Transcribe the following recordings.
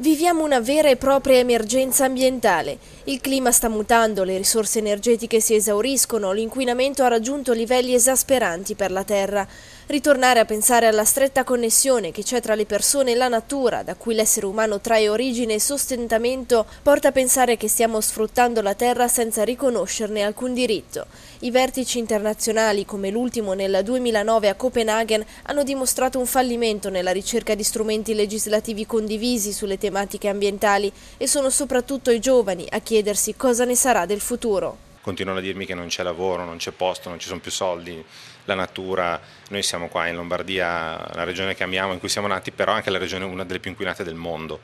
Viviamo una vera e propria emergenza ambientale. Il clima sta mutando, le risorse energetiche si esauriscono, l'inquinamento ha raggiunto livelli esasperanti per la Terra. Ritornare a pensare alla stretta connessione che c'è tra le persone e la natura, da cui l'essere umano trae origine e sostentamento, porta a pensare che stiamo sfruttando la Terra senza riconoscerne alcun diritto. I vertici internazionali, come l'ultimo nel 2009 a Copenaghen, hanno dimostrato un fallimento nella ricerca di strumenti legislativi condivisi sulle tematiche tematiche ambientali e sono soprattutto i giovani a chiedersi cosa ne sarà del futuro. Continuano a dirmi che non c'è lavoro, non c'è posto, non ci sono più soldi, la natura, noi siamo qua in Lombardia, la regione che amiamo, in cui siamo nati, però anche la regione una delle più inquinate del mondo,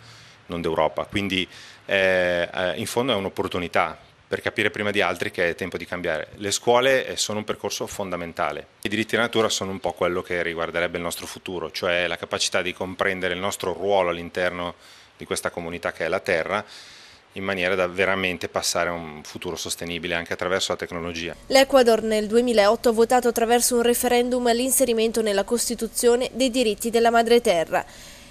non d'Europa, quindi eh, eh in fondo è un'opportunità per capire prima di altri che è tempo di cambiare. Le scuole eh, sono un percorso fondamentale. I diritti della natura sono un po' quello che riguarderebbe il nostro futuro, cioè la capacità di comprendere il nostro ruolo all'interno di questa comunità che è la Terra in maniera da veramente passare a un futuro sostenibile anche attraverso la tecnologia. L'Ecuador nel 2008 ha votato attraverso un referendum l'inserimento nella Costituzione dei diritti della madre terra.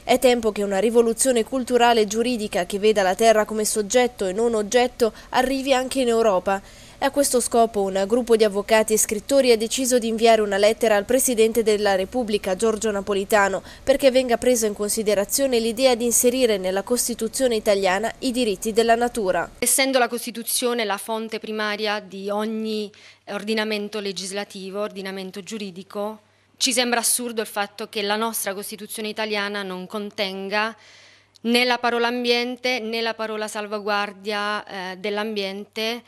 È tempo che una rivoluzione culturale e giuridica che veda la terra come soggetto e non oggetto arrivi anche in Europa. A questo scopo un gruppo di avvocati e scrittori ha deciso di inviare una lettera al Presidente della Repubblica, Giorgio Napolitano, perché venga presa in considerazione l'idea di inserire nella Costituzione italiana i diritti della natura. Essendo la Costituzione la fonte primaria di ogni ordinamento legislativo, ordinamento giuridico, ci sembra assurdo il fatto che la nostra Costituzione italiana non contenga né la parola ambiente né la parola salvaguardia eh, dell'ambiente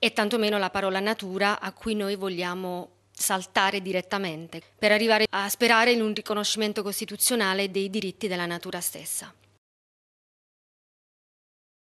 e tantomeno la parola natura a cui noi vogliamo saltare direttamente per arrivare a sperare in un riconoscimento costituzionale dei diritti della natura stessa.